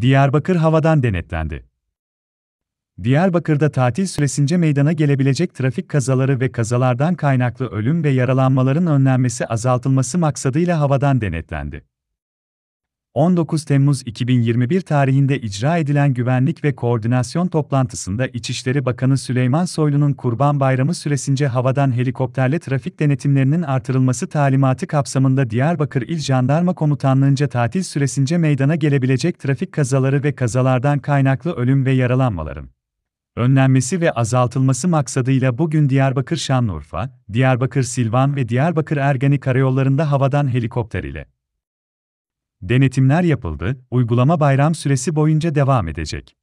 Diyarbakır havadan denetlendi. Diyarbakır'da tatil süresince meydana gelebilecek trafik kazaları ve kazalardan kaynaklı ölüm ve yaralanmaların önlenmesi azaltılması maksadıyla havadan denetlendi. 19 Temmuz 2021 tarihinde icra edilen güvenlik ve koordinasyon toplantısında İçişleri Bakanı Süleyman Soylu'nun Kurban Bayramı süresince havadan helikopterle trafik denetimlerinin artırılması talimatı kapsamında Diyarbakır İl Jandarma Komutanlığı'nca tatil süresince meydana gelebilecek trafik kazaları ve kazalardan kaynaklı ölüm ve yaralanmaların önlenmesi ve azaltılması maksadıyla bugün Diyarbakır Şanlıurfa, Diyarbakır Silvan ve Diyarbakır Ergani karayollarında havadan helikopter ile Denetimler yapıldı, uygulama bayram süresi boyunca devam edecek.